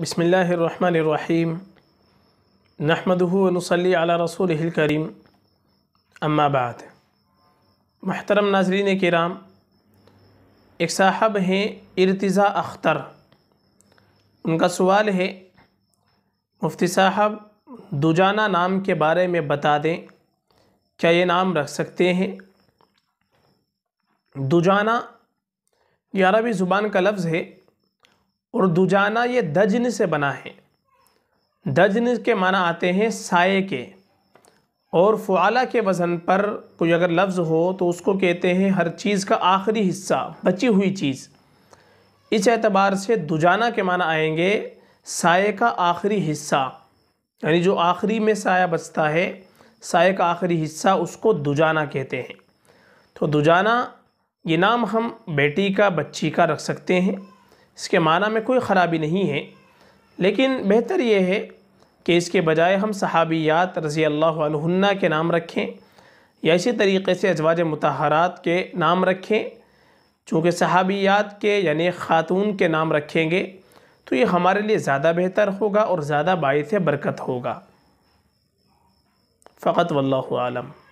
बसमीम नहमदनसली रसूल करीम अम्माबाद महतरम नाजरीन कराम एक साहब हैं इर्तिज़ा अख्तर उनका सवाल है मुफ्ती साहब दुजाना नाम के बारे में बता दें क्या ये नाम रख सकते हैं दुजाना ये अरबी ज़ुबान का लफ्ज़ है और दुजाना ये दजन से बना है दजन के माना आते हैं साय के और फ़ुआला के वज़न पर कोई अगर लफ्ज़ हो तो उसको कहते हैं हर चीज़ का आखिरी हिस्सा बची हुई चीज़ इस एतबार से दुजाना के माना आएंगे साए का आखिरी हिस्सा यानी जो आखिरी में साया बचता है साय का आखिरी हिस्सा उसको दुजाना कहते हैं तो दुजाना ये नाम हम बेटी का बच्ची का रख सकते हैं इसके माना में कोई ख़राबी नहीं है लेकिन बेहतर ये है कि इसके बजाय हम सहाबियात रज़ी अल्लाहन्ना के नाम रखें या इसी तरीके से अजवाज मतहरात के नाम रखें चूँकि सहाबियात के यानी ख़ातून के नाम रखेंगे तो ये हमारे लिए ज़्यादा बेहतर होगा और ज़्यादा बायस बरकत होगा फ़कत वल्लम